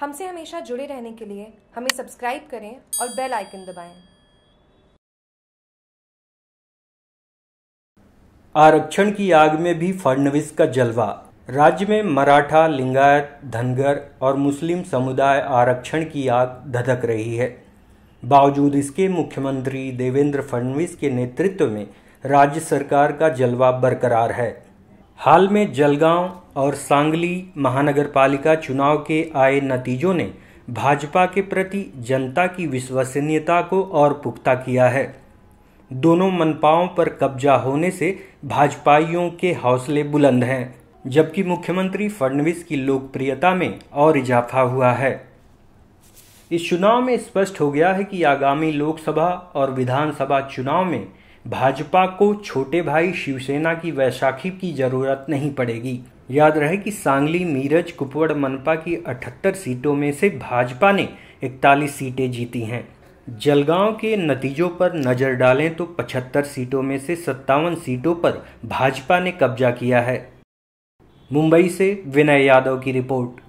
हमसे हमेशा जुड़े रहने के लिए हमें सब्सक्राइब करें और बेल आइकन दबाएं। आरक्षण की आग में भी फडणवीस का जलवा राज्य में मराठा लिंगायत धनगर और मुस्लिम समुदाय आरक्षण की आग धधक रही है बावजूद इसके मुख्यमंत्री देवेंद्र फडणवीस के नेतृत्व में राज्य सरकार का जलवा बरकरार है हाल में जलगांव और सांगली महानगर पालिका चुनाव के आए नतीजों ने भाजपा के प्रति जनता की विश्वसनीयता को और पुख्ता किया है दोनों मनपाओं पर कब्जा होने से भाजपाइयों के हौसले बुलंद हैं जबकि मुख्यमंत्री फडणवीस की लोकप्रियता में और इजाफा हुआ है इस चुनाव में स्पष्ट हो गया है कि आगामी लोकसभा और विधानसभा चुनाव में भाजपा को छोटे भाई शिवसेना की वैशाखी की जरूरत नहीं पड़ेगी याद रहे कि सांगली मीरज कुपवड़ मनपा की 78 सीटों में से भाजपा ने 41 सीटें जीती हैं जलगांव के नतीजों पर नज़र डालें तो 75 सीटों में से सत्तावन सीटों पर भाजपा ने कब्जा किया है मुंबई से विनय यादव की रिपोर्ट